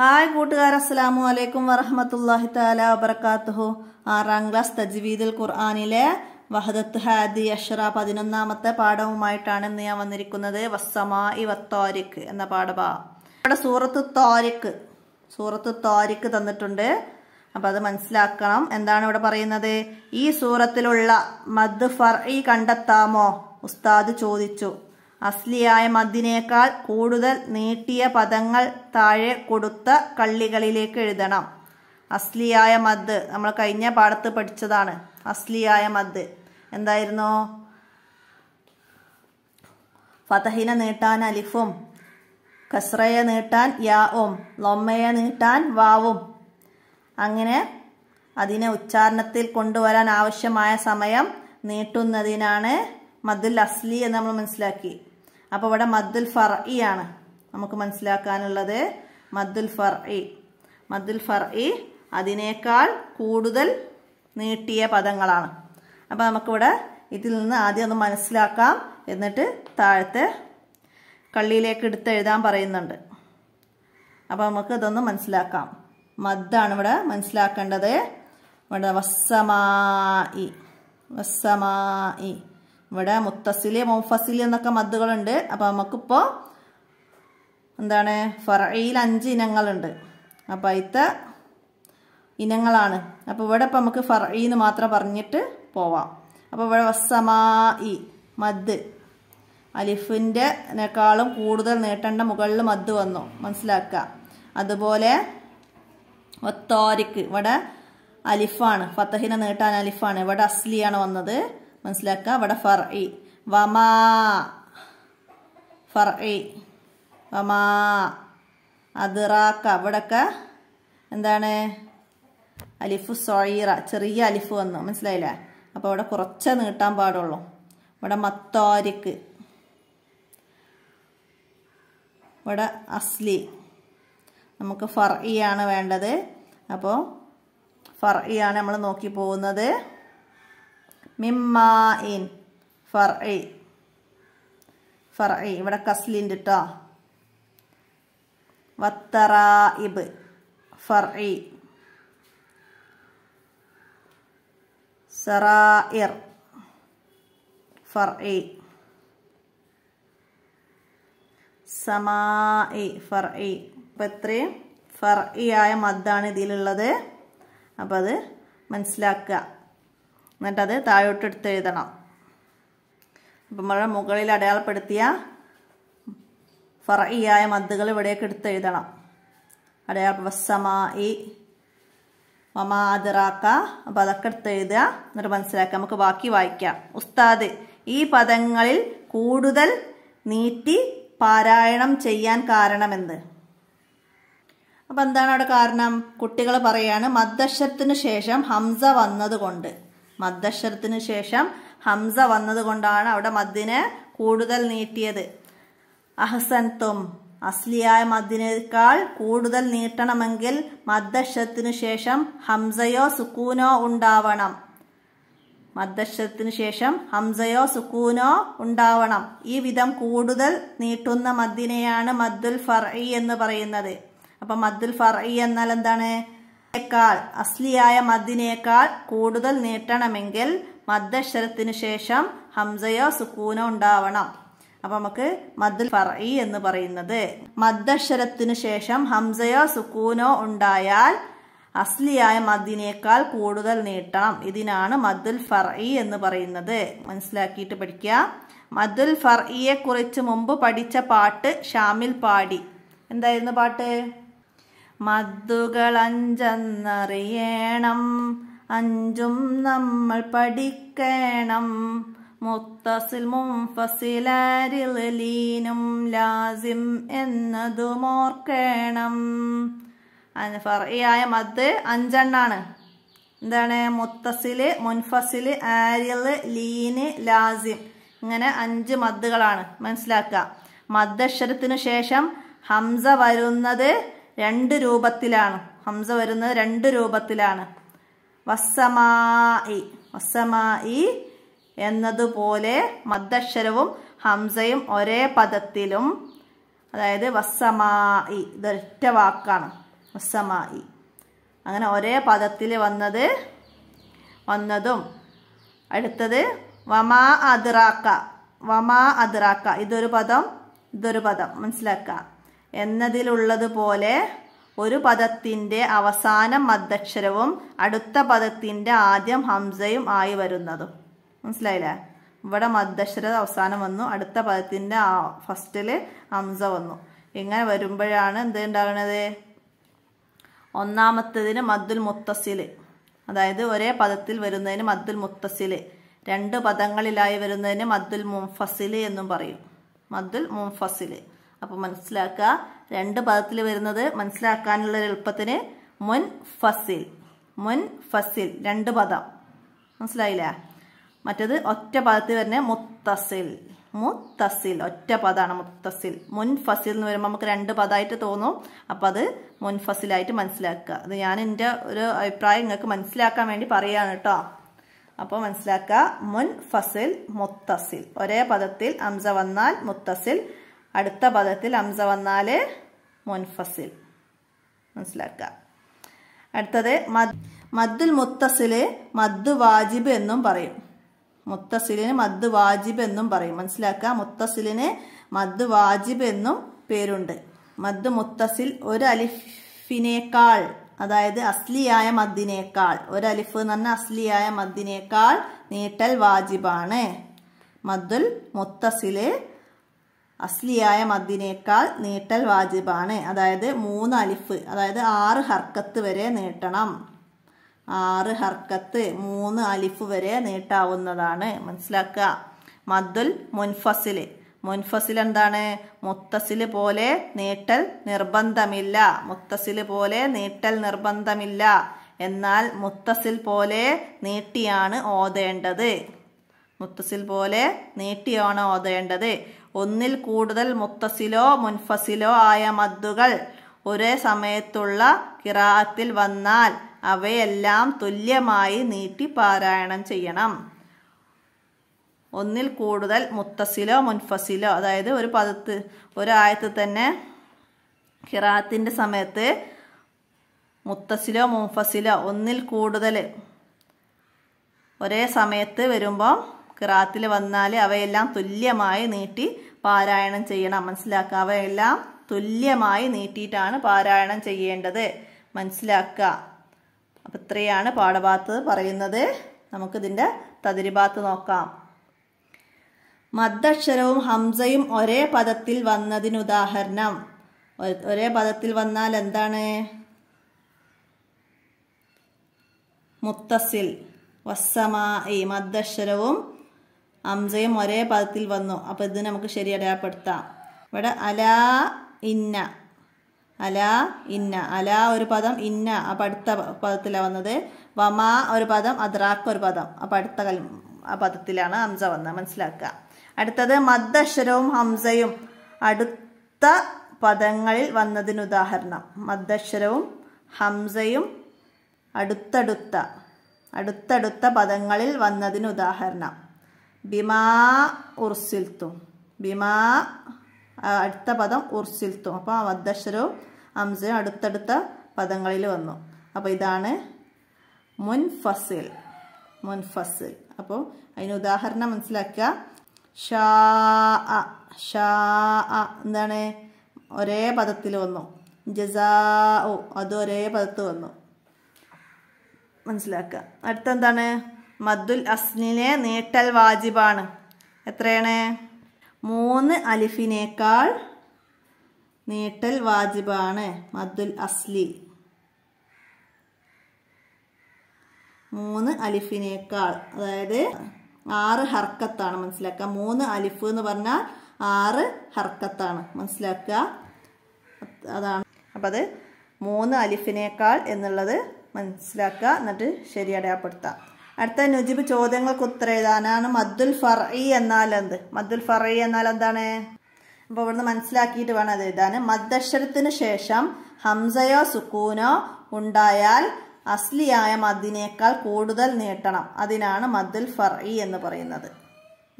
hi കൂട്ടുകാർ അസ്സലാമു അലൈക്കും വറഹമത്തല്ലാഹി താല വബർക്കാത്തുഹു ആറാം ക്ലാസ് തജ്വീദുൽ ഖുർആാനിലെ വഹദത്ത് ഹാദി അഷറ പതിനൊന്നാമത്തെ പാഠവുമായിട്ടാണ് ഇന്ന് ഞാൻ വന്നിരിക്കുന്നത് വസ്സമാ ഇ വത്തോരിക്ക് എന്ന പാഠഭാ ഇവിടെ സൂറത്ത് തോരിക്ക് സൂറത്ത് തോരിക്ക് തന്നിട്ടുണ്ട് അപ്പം അത് മനസ്സിലാക്കണം എന്താണ് ഇവിടെ പറയുന്നത് ഈ സൂറത്തിലുള്ള മദ് ഫർ കണ്ടെത്താമോ ഉസ്താദ് ചോദിച്ചു അസ്ലിയായ മദ്ദിനേക്കാൾ കൂടുതൽ നീട്ടിയ പദങ്ങൾ താഴെ കൊടുത്ത കള്ളികളിലേക്ക് എഴുതണം അസ്ലിയായ മദ് നമ്മൾ കഴിഞ്ഞ പാടത്ത് പഠിച്ചതാണ് അസ്ലിയായ മദ് എന്തായിരുന്നു ഫതഹിനെ നീട്ടാൻ അലിഫും കസ്രയെ നീട്ടാൻ യാവും ലൊമ്മയെ നീട്ടാൻ വാവും അങ്ങനെ അതിനെ ഉച്ചാരണത്തിൽ കൊണ്ടുവരാൻ ആവശ്യമായ സമയം നീട്ടുന്നതിനാണ് മദുൽ അസ്ലി എന്ന് നമ്മൾ മനസ്സിലാക്കി അപ്പൊ ഇവിടെ മദ്ദുൽ ഫർ ആണ് നമുക്ക് മനസ്സിലാക്കാനുള്ളത് മദ്ദുൽ ഫർ മദ്ദുൽ ഫർ അതിനേക്കാൾ കൂടുതൽ നീട്ടിയ പദങ്ങളാണ് അപ്പോൾ നമുക്കിവിടെ ഇതിൽ നിന്ന് ആദ്യം ഒന്ന് മനസ്സിലാക്കാം എന്നിട്ട് താഴത്തെ കള്ളിയിലേക്ക് എടുത്ത് എഴുതാൻ പറയുന്നുണ്ട് അപ്പോൾ നമുക്ക് ഇതൊന്ന് മനസ്സിലാക്കാം മദ്ദാണ് ഇവിടെ മനസ്സിലാക്കേണ്ടത് ഇവിടെ വസ്സമായി വസ്സമായി ഇവിടെ മുത്തസില് മുഫസില് എന്നൊക്കെ മദ്ദുകളുണ്ട് അപ്പൊ നമുക്കിപ്പോ എന്താണ് ഫറയിൽ അഞ്ച് ഇനങ്ങളുണ്ട് അപ്പൊ അതിത്തെ ഇനങ്ങളാണ് അപ്പൊ ഇവിടെ ഇപ്പൊ നമുക്ക് ഫറയി എന്ന് മാത്രം പറഞ്ഞിട്ട് പോവാം അപ്പൊ ഇവിടെ വസമായി മദ് അലിഫിൻ്റെ നെക്കാളും കൂടുതൽ നീട്ടേണ്ട മുകളിൽ മദ് വന്നു മനസ്സിലാക്ക അതുപോലെ ഒത്തോരിക്ക് ഇവിടെ അലിഫാണ് ഫത്തഹിനെ നീട്ടാൻ അലിഫാണ് ഇവിടെ അസ്ലിയാണ് വന്നത് മനസ്സിലാക്കുക അവിടെ ഫർ ഇ വമാ ഫർ ഇ വമാ അതിറാക്ക അവിടൊക്കെ എന്താണ് അലിഫ് സൊയീറ ചെറിയ അലിഫ് വന്നു മനസ്സിലായില്ലേ അപ്പോൾ അവിടെ കുറച്ചേ നീട്ടാൻ പാടുള്ളൂ ഇവിടെ മത്തോരിക്ക് ഇവിടെ അസ്ലി നമുക്ക് ഫർ ആണ് വേണ്ടത് അപ്പോൾ ഫർ ആണ് നമ്മൾ നോക്കി പോകുന്നത് മിമ്മായിൻ ഫർഇ ഫർഇ ഇവിടെ കസ്ലിൻ്റെ കേട്ടോ വത്തറായിബ് ഫർഇ സറായിർ ഫർഇ സമായി ഫർഇ ഇപ്പം ഇത്രയും ഫർഇ ആയ മദ്ദാണ് ഇതിലുള്ളത് അപ്പോൾ അത് മനസ്സിലാക്കുക എന്നിട്ടത് താഴോട്ട് എടുത്തെഴുതണം എഴുതണം അപ്പം നമ്മുടെ മുകളിൽ അടയാളപ്പെടുത്തിയ ഫറയായ മദ്ദുകൾ ഇവിടെയൊക്കെ എടുത്ത് എഴുതണം അടയാള വസ്സമാ ഈ മമാതിറാക്ക അപ്പം അതൊക്കെ എടുത്ത് എഴുതുക എന്നിട്ട് മനസ്സിലാക്കുക നമുക്ക് ബാക്കി വായിക്കാം ഉസ്താദ് ഈ പദങ്ങളിൽ കൂടുതൽ നീട്ടി പാരായണം ചെയ്യാൻ കാരണമെന്ത് അപ്പം എന്താണ് അവിടെ കാരണം കുട്ടികൾ പറയാണ് മദ്ദശത്തിന് ശേഷം ഹംസ വന്നതുകൊണ്ട് മദ്ദശ്ശരത്തിന് ശേഷം ഹംസ വന്നതുകൊണ്ടാണ് അവിടെ മദ്ദിനെ കൂടുതൽ നീട്ടിയത് അഹ്സൻതും അസ്ലിയായ മദ്ദിനേക്കാൾ കൂടുതൽ നീട്ടണമെങ്കിൽ മദ്ദശ്ശത്തിനു ശേഷം ഹംസയോ സുക്കൂനോ ഉണ്ടാവണം മദ്ദശ്ശത്തിന് ശേഷം ഹംസയോ സുക്കൂനോ ഉണ്ടാവണം ഈ വിധം കൂടുതൽ നീട്ടുന്ന മദ്ദിനെയാണ് മദ്ദുൽ ഫർഇ എന്ന് പറയുന്നത് അപ്പൊ മദ്ദുൽ ഫർഇ എന്നാൽ എന്താണ് േക്കാൾ അസ്ലിയായ മദ്ദിനേക്കാൾ കൂടുതൽ നീട്ടണമെങ്കിൽ മദ്ദക്ഷരത്തിനു ശേഷം ഹംസയോ സുക്കൂനോ ഉണ്ടാവണം അപ്പൊ നമുക്ക് മദ്ദുൽ ഫറഈ എന്ന് പറയുന്നത് മദ്ദക്ഷരത്തിനു ശേഷം ഹംസയോ സുക്കൂനോ ഉണ്ടായാൽ അസ്ലിയായ മദ്ദിനേക്കാൾ കൂടുതൽ നീട്ടണം ഇതിനാണ് മദ്ദുൽ ഫർഇ എന്ന് പറയുന്നത് മനസ്സിലാക്കിയിട്ട് പഠിക്കുക മദ്ദുൽ ഫർഇയെ കുറിച്ച് മുമ്പ് പഠിച്ച പാട്ട് ഷാമിൽ പാടി എന്തായിരുന്നു പാട്ട് മദ്ദുകളഞ്ചെന്നറിയണം അഞ്ചും നമ്മൾ പഠിക്കണം മുത്തസിൽ മുംഫസിലാരിലീനും ലീനും ലാസിം എന്നതുമോർക്കണം ഫറിയായ മദ് അഞ്ചെണ്ണാണ് എന്താണ് മുത്തസില് മുൻഫസില് ആരിൽ ലീന് ലാസിം ഇങ്ങനെ അഞ്ച് മദ്ദുകളാണ് മനസ്സിലാക്കുക മദ്ദക്ഷരത്തിനു ശേഷം ഹംസ വരുന്നത് രണ്ട് രൂപത്തിലാണ് ഹംസ വരുന്നത് രണ്ട് രൂപത്തിലാണ് വസ്സമായി വസ്സമായി എന്നതുപോലെ മദ്ദക്ഷരവും ഹംസയും ഒരേ പദത്തിലും അതായത് വസ്സമായി ഇതൊറ്റ വാക്കാണ് വസ്സമായി അങ്ങനെ ഒരേ പദത്തിൽ വന്നത് വന്നതും അടുത്തത് വമാ അതിറാക്ക വമാ അതിറാക്ക ഇതൊരു പദം ഇതൊരു പദം മനസ്സിലാക്കാം എന്നതിലുള്ളതുപോലെ ഒരു പദത്തിൻ്റെ അവസാനം മദ്ദക്ഷരവും അടുത്ത പദത്തിൻ്റെ ആദ്യം ഹംസയും ആയി വരുന്നതും മനസ്സിലായില്ലേ ഇവിടെ മദ്ധക്ഷര അവസാനം വന്നു അടുത്ത പദത്തിൻ്റെ ഫസ്റ്റിൽ ഹംസ വന്നു ഇങ്ങനെ വരുമ്പോഴാണ് എന്ത് ഉണ്ടാകുന്നത് ഒന്നാമത്തതിന് മദ്ദുൽ മുത്തസിൽ അതായത് ഒരേ പദത്തിൽ വരുന്നതിന് മദ്ദുൽ മുത്തസിൽ രണ്ട് പദങ്ങളിലായി വരുന്നതിന് മദ്ദുൽ മുംഫസിൽ എന്നും പറയും മദ്ദുൽ മുംഫസിൽ അപ്പോൾ മനസ്സിലാക്കുക രണ്ട് പദത്തിൽ വരുന്നത് മനസ്സിലാക്കാനുള്ള എളുപ്പത്തിന് മുൻ ഫസിൽ മുൻ ഫസിൽ രണ്ട് പദം മനസ്സിലായില്ല മറ്റത് ഒറ്റ പദത്തിൽ വരുന്ന മുത്തസിൽ മുത്തസിൽ ഒറ്റ പദമാണ് മുത്തസിൽ മുൻ ഫസിൽ എന്ന് വരുമ്പോൾ നമുക്ക് രണ്ട് പദമായിട്ട് തോന്നും അപ്പം അത് മുൻ ഫസിലായിട്ട് മനസ്സിലാക്കുക അത് ഞാൻ എൻ്റെ ഒരു അഭിപ്രായം നിങ്ങൾക്ക് മനസ്സിലാക്കാൻ വേണ്ടി പറയുകയാണ് കേട്ടോ അപ്പോൾ മനസ്സിലാക്കുക മുൻ ഫസിൽ മുത്തസിൽ ഒരേ പദത്തിൽ അംസ വന്നാൽ മുത്തസിൽ അടുത്ത പദത്തിൽ അംസ വന്നാൽ മുൻഫസിൽ മനസ്സിലാക്കുക അടുത്തത് മദ്ദുൽ മുത്തസില് മദ് വാജിബ് എന്നും പറയും മുത്തസിലിന് മദ് വാജിബ് എന്നും പറയും മനസ്സിലാക്കുക മുത്തസിലിന് മദ് വാജിബ് എന്നും പേരുണ്ട് മദ് മുത്തസിൽ ഒരു അലിഫിനേക്കാൾ അതായത് അസ്ലിയായ മദ്ദിനേക്കാൾ ഒരു അലിഫ് എന്ന് പറഞ്ഞാൽ അസ്ലിയായ മദ്ദിനേക്കാൾ നീട്ടൽ വാജിബാണ് മദ്ദുൽ മുത്തസില് അസ്ലിയായ മദ്ദിനേക്കാൾ നീട്ടൽ വാജിബാണ് അതായത് മൂന്ന് അലിഫ് അതായത് ആറ് ഹർക്കത്ത് വരെ നീട്ടണം ആറ് ഹർക്കത്ത് മൂന്ന് അലിഫ് വരെ നീട്ടാവുന്നതാണ് മനസ്സിലാക്കുക മദ്ദുൽ മുൻഫസില് മുൻഫസിൽ എന്താണ് മുത്തസിൽ പോലെ നീട്ടൽ നിർബന്ധമില്ല മുത്തസിൽ പോലെ നീട്ടൽ നിർബന്ധമില്ല എന്നാൽ മുത്തസിൽ പോലെ നീട്ടിയാണ് ഓതേണ്ടത് മുത്തസിൽ പോലെ നീട്ടിയാണ് ഓതേണ്ടത് ഒന്നിൽ കൂടുതൽ മുത്തസിലോ മുൻഫസിലോ ആയ മദ്ദുകൾ ഒരേ സമയത്തുള്ള കിറാത്തിൽ വന്നാൽ അവയെല്ലാം തുല്യമായി നീട്ടി പാരായണം ചെയ്യണം ഒന്നിൽ കൂടുതൽ മുത്തസിലോ മുൻഫസിലോ അതായത് ഒരു പദത്ത് ഒരായത്ത് തന്നെ ഖിറാത്തിൻ്റെ സമയത്ത് മുത്തസിലോ മുൻഫസിലോ ഒന്നിൽ കൂടുതൽ ഒരേ സമയത്ത് വരുമ്പോൾ കിറാത്തിൽ വന്നാൽ അവയെല്ലാം തുല്യമായി നീട്ടി പാരായണം ചെയ്യണം മനസ്സിലാക്കുക അവയെല്ലാം തുല്യമായി നീട്ടിയിട്ടാണ് പാരായണം ചെയ്യേണ്ടത് മനസ്സിലാക്കുക അപ്പം ഇത്രയാണ് പാഠഭാഗത്ത് പറയുന്നത് നമുക്കിതിൻ്റെ തതിരിഭാഗത്ത് നോക്കാം മദ്ദക്ഷരവും ഹംസയും ഒരേ പദത്തിൽ വന്നതിനുദാഹരണം ഒരേ പദത്തിൽ വന്നാൽ എന്താണ് മുത്തസിൽ വസ്സമായി മദ്ദക്ഷരവും അംസയും ഒരേ പദത്തിൽ വന്നു അപ്പോൾ ഇത് നമുക്ക് ശരി അടയാളപ്പെടുത്താം ഇവിടെ അലാ ഇന്ന അലാ ഇന്ന അലാ ഒരു പദം ഇന്ന അപ്പം അടുത്ത പദത്തിലാണ് വന്നത് വമാ ഒരു പദം അദ്രാക്ക് ഒരു പദം അപ്പം അടുത്ത കൽ ആ പദത്തിലാണ് ഹംസ വന്നത് മനസ്സിലാക്കുക അടുത്തത് മദ്ദക്ഷരവും ഹംസയും അടുത്ത പദങ്ങളിൽ വന്നതിന് ഉദാഹരണം മദ്ദക്ഷരവും ഹംസയും അടുത്തടുത്ത അടുത്തടുത്ത പദങ്ങളിൽ വന്നതിന് ഉദാഹരണം ബിമാ ഉർസിൽത്തു ബിമാ അടുത്ത പദം ഉർസിൽത്തും അപ്പോൾ മദ്ദക്ഷരവും അംസയും അടുത്തടുത്ത പദങ്ങളിൽ വന്നു അപ്പോൾ ഇതാണ് മുൻഫസിൽ മുൻഫസിൽ അപ്പോൾ അതിന് ഉദാഹരണം മനസ്സിലാക്കുക ഷാ ഷാ എന്താണ് ഒരേ പദത്തിൽ വന്നു ജസാ ഓ ഒരേ പദത്ത് വന്നു മനസ്സിലാക്കുക അടുത്തെന്താണ് മദ്ദുൽ അസ്നിലെ നീട്ടൽ വാജിബാണ് എത്രയാണ് മൂന്ന് അലിഫിനേക്കാൾ നീട്ടൽ വാജിബാണ് മദ്ദുൽ അസ്ലി മൂന്ന് അലിഫിനേക്കാൾ അതായത് ആറ് ഹർക്കത്താണ് മനസ്സിലാക്കുക മൂന്ന് അലിഫ് എന്ന് പറഞ്ഞാൽ ആറ് ഹർക്കത്താണ് മനസ്സിലാക്കുക അതാണ് അപ്പം അത് മൂന്ന് അലിഫിനേക്കാൾ എന്നുള്ളത് മനസ്സിലാക്കുക എന്നിട്ട് അടയാപ്പെടുത്താം അടുത്ത നുജിബ് ചോദ്യങ്ങൾക്ക് ഉത്തരേതാനാണ് മദ്ദുൽ ഫർഇ എന്നാൽ എന്ത് മദ്ദുൽ ഫർഇ എന്നാൽ എന്താണ് അപ്പോൾ ഇവിടുന്ന് മനസ്സിലാക്കിയിട്ട് വേണം അത് എഴുതാൻ മദ്ദക്ഷരത്തിന് ശേഷം ഹംസയോ സുക്കൂനോ ഉണ്ടായാൽ അസ്ലിയായ മദ്ദിനേക്കാൾ കൂടുതൽ നീട്ടണം അതിനാണ് മദ്ദുൽ ഫർഇ എന്ന് പറയുന്നത്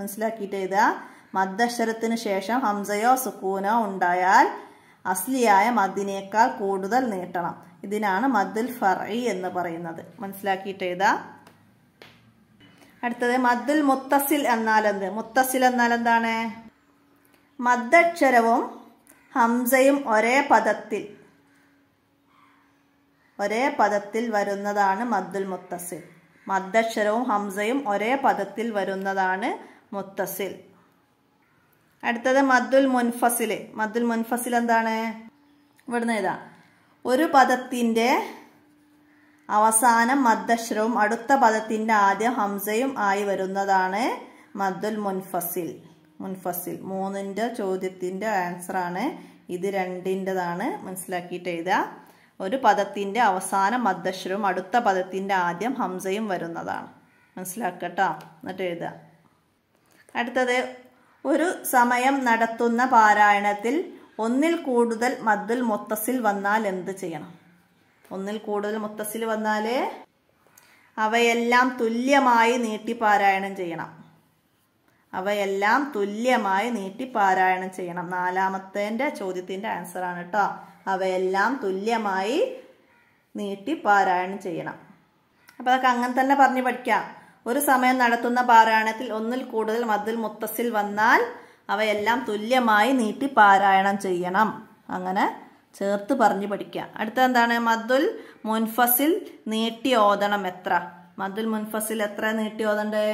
മനസ്സിലാക്കിയിട്ട് എഴുതുക മദ്ദക്ഷരത്തിന് ശേഷം ഹംസയോ സുക്കൂനോ ഉണ്ടായാൽ അസ്ലിയായ മദ്ദിനേക്കാൾ കൂടുതൽ നീട്ടണം ഇതിനാണ് മദ്ദുൽ ഫർഇ എന്ന് പറയുന്നത് മനസ്സിലാക്കിയിട്ട് എഴുതാം അടുത്തത് മദ്ദുൽ മുത്തസിൽ എന്നാലെന്ത് മുത്തസിൽ എന്നാൽ എന്താണ് മദ്ദക്ഷരവും ഹംസയും ഒരേ പദത്തിൽ ഒരേ പദത്തിൽ വരുന്നതാണ് മദ്ദുൽ മുത്തസിൽ മദ്ദക്ഷരവും ഹംസയും ഒരേ പദത്തിൽ വരുന്നതാണ് മുത്തസിൽ അടുത്തത് മദ്ദുൽ മുൻഫസിൽ മദ്ദുൽ മുൻഫസിൽ എന്താണ് ഇവിടുന്ന് ഇതാ ഒരു പദത്തിൻ്റെ അവസാനം മദ്ദശ്രവും അടുത്ത പദത്തിന്റെ ആദ്യം ഹംസയും ആയി വരുന്നതാണ് മദ്ദുൽ മുൻഫസിൽ മുൻഫസിൽ ചോദ്യത്തിന്റെ ആൻസർ ആൻസറാണ് ഇത് രണ്ടിൻ്റെതാണ് മനസ്സിലാക്കിയിട്ട് എഴുതുക ഒരു പദത്തിന്റെ അവസാനം മദ്ദശ്രവും അടുത്ത പദത്തിന്റെ ആദ്യം ഹംസയും വരുന്നതാണ് മനസ്സിലാക്കട്ടോ എന്നിട്ട് എഴുതുക അടുത്തത് ഒരു സമയം നടത്തുന്ന പാരായണത്തിൽ ഒന്നിൽ കൂടുതൽ മദ്ദുൽ മുത്തസിൽ വന്നാൽ എന്ത് ചെയ്യണം ഒന്നിൽ കൂടുതൽ മുത്തസ്സിൽ വന്നാൽ അവയെല്ലാം തുല്യമായി നീട്ടി പാരായണം ചെയ്യണം അവയെല്ലാം തുല്യമായി നീട്ടി പാരായണം ചെയ്യണം നാലാമത്തേൻ്റെ ചോദ്യത്തിൻ്റെ ആൻസറാണ് കേട്ടോ അവയെല്ലാം തുല്യമായി നീട്ടി പാരായണം ചെയ്യണം അപ്പോൾ അതൊക്കെ അങ്ങനെ തന്നെ പറഞ്ഞ് പഠിക്കാം ഒരു സമയം നടത്തുന്ന പാരായണത്തിൽ ഒന്നിൽ കൂടുതൽ മതിൽ മുത്തസ്സിൽ വന്നാൽ അവയെല്ലാം തുല്യമായി നീട്ടി പാരായണം ചെയ്യണം അങ്ങനെ ചേർത്ത് പറഞ്ഞ് പഠിക്കുക അടുത്ത എന്താണ് മധുൽ മുൻഫസിൽ നീട്ടി ഓതണം എത്ര മധുൽ മുൻഫസിൽ എത്ര നീട്ടി ഓതണ്ടേ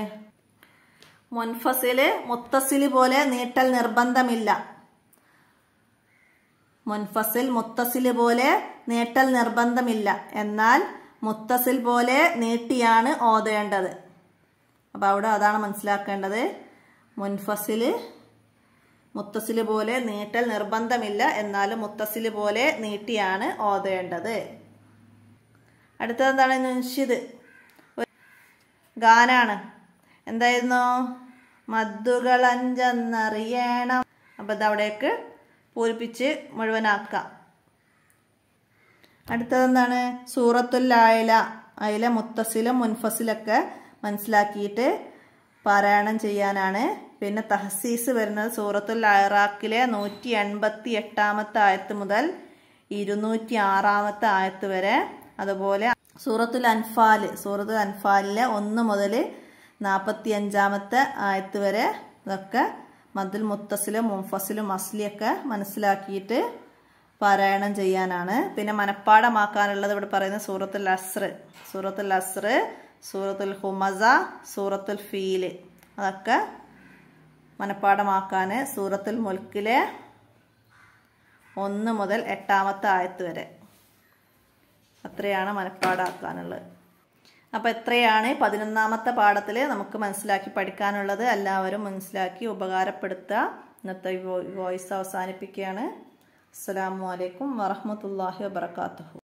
മുൻഫസില് മുത്തസില് പോലെ നീട്ടൽ നിർബന്ധമില്ല മുൻഫസിൽ മുത്തസില് പോലെ നീട്ടൽ നിർബന്ധമില്ല എന്നാൽ മുത്തസിൽ പോലെ നീട്ടിയാണ് ഓതേണ്ടത് അപ്പൊ അവിടെ അതാണ് മനസ്സിലാക്കേണ്ടത് മുൻഫസില് മുത്തസില് പോലെ നീട്ടൽ നിർബന്ധമില്ല എന്നാലും മുത്തസില് പോലെ നീട്ടിയാണ് ഓതേണ്ടത് അടുത്തത് എന്താണ് നുൻഷിദ് ഗാനാണ് എന്തായിരുന്നു മദ്ദുകളഞ്ചെന്നറിയണം അപ്പൊ ഇതവിടേക്ക് പൂരിപ്പിച്ച് മുഴുവനാക്കാം അടുത്തതെന്താണ് സൂറത്തുൽ അതിലെ മുത്തസിലും മുൻഫസിലൊക്കെ മനസ്സിലാക്കിയിട്ട് പാരായണം ചെയ്യാനാണ് പിന്നെ തഹസീസ് വരുന്നത് സൂറത്തുൽ അറാഖിലെ നൂറ്റി എൺപത്തി എട്ടാമത്തെ ആയത്ത് മുതൽ ഇരുന്നൂറ്റി ആറാമത്തെ ആയത്ത് വരെ അതുപോലെ സൂറത്തുൽ അൻഫാൽ സൂറത്തുൽ അൻഫാലിലെ ഒന്ന് മുതൽ നാൽപ്പത്തി അഞ്ചാമത്തെ ആയത്ത് വരെ ഇതൊക്കെ മദ്ദുൽ മുത്തസിലും മുഫസിലും അസ്ലിയൊക്കെ മനസ്സിലാക്കിയിട്ട് പാരായണം ചെയ്യാനാണ് പിന്നെ മനഃപ്പാടമാക്കാനുള്ളത് ഇവിടെ പറയുന്നത് സൂറത്തുൽ അസ്ർ സൂറത്തുൽ അസ്ർ സൂറത്തുൽ ഹുമസ സൂറത്തുൽ ഫീല് അതൊക്കെ മനഃപ്പാടമാക്കാൻ സൂറത്തുൽ മുൽക്കിലെ ഒന്ന് മുതൽ എട്ടാമത്തെ ആയത്ത് വരെ അത്രയാണ് മനഃപ്പാടാക്കാനുള്ളത് അപ്പം എത്രയാണ് പതിനൊന്നാമത്തെ പാഠത്തിൽ നമുക്ക് മനസ്സിലാക്കി പഠിക്കാനുള്ളത് എല്ലാവരും മനസ്സിലാക്കി ഉപകാരപ്പെടുത്തുക ഇന്നത്തെ വോയിസ് അവസാനിപ്പിക്കുകയാണ് അസ്സാം വലൈക്കും വറഹമത്തല്ലാഹി വാത്തു